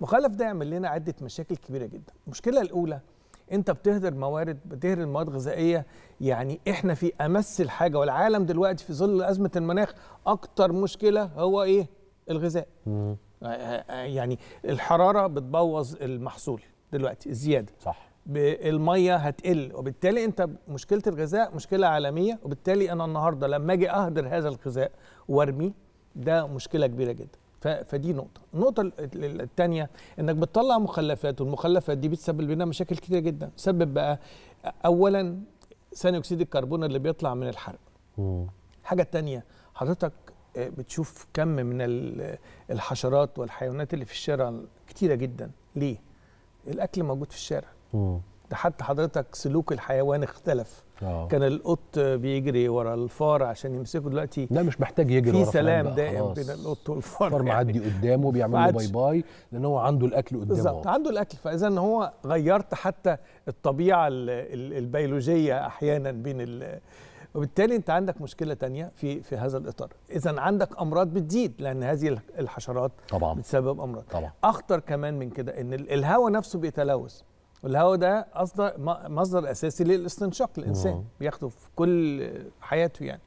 مخالف ده يعمل لنا عده مشاكل كبيره جدا المشكله الاولى انت بتهدر موارد بتهدر المواد غذائيه يعني احنا في امس الحاجه والعالم دلوقتي في ظل ازمه المناخ اكتر مشكله هو ايه الغذاء آه، آه، آه، يعني الحراره بتبوظ المحصول دلوقتي الزياده صح الميه هتقل وبالتالي انت مشكله الغذاء مشكله عالميه وبالتالي انا النهارده لما اجي اهدر هذا الغذاء وارميه ده مشكله كبيره جدا فدي نقطه النقطه الثانيه انك بتطلع مخلفات والمخلفات دي بتسبب لنا مشاكل كتير جدا سبب بقى اولا ثاني اكسيد الكربون اللي بيطلع من الحرق الحاجه الثانيه حضرتك آه، بتشوف كم من الحشرات والحيوانات اللي في الشارع كتيره جدا ليه الاكل موجود في الشارع ده حتى حضرتك سلوك الحيوان اختلف آه. كان القط بيجري ورا الفار عشان يمسكه دلوقتي لا مش محتاج يجري في ورا سلام دائم بين القط والفار الفار يعني. معدي قدامه بيعمل له باي باي لان هو عنده الاكل قدامه بالظبط عنده الاكل فاذا هو غيرت حتى الطبيعه البيولوجيه احيانا بين ال وبالتالي انت عندك مشكله تانية في في هذا الاطار اذا عندك امراض بتزيد لان هذه الحشرات طبعا بتسبب امراض طبعا اخطر كمان من كده ان الهواء نفسه بيتلوث والهواء ده اصدر مصدر اساسي للاستنشاق الانسان بياخده في كل حياته يعني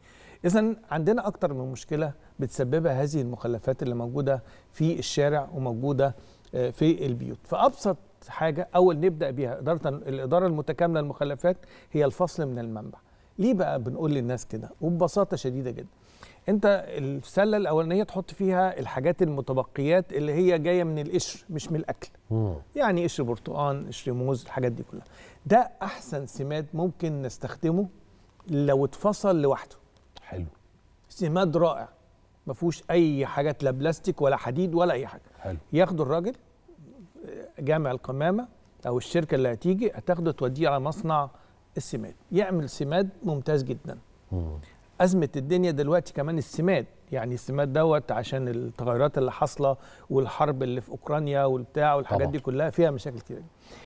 اذا عندنا اكتر من مشكله بتسببها هذه المخلفات اللي موجوده في الشارع وموجوده آه، في البيوت فابسط حاجه اول نبدا بها اداره الاداره المتكامله للمخلفات هي الفصل من المنبع ليه بقى بنقول للناس كده وببساطه شديده جدا انت السله الاولانيه تحط فيها الحاجات المتبقيات اللي هي جايه من القشر مش من الاكل مم. يعني قشر برتقان قشر موز الحاجات دي كلها ده احسن سماد ممكن نستخدمه لو اتفصل لوحده حلو سماد رائع ما فيهوش اي حاجات لا بلاستيك ولا حديد ولا اي حاجه حلو ياخده الراجل جامع القمامه او الشركه اللي هتيجي هتاخده توديه على مصنع السماد يعمل سماد ممتاز جدا مم. أزمة الدنيا دلوقتي كمان السماد يعني السماد دوت عشان التغيرات اللي حاصلة والحرب اللي في أوكرانيا والبتاع والحاجات طبعا. دي كلها فيها مشاكل كتير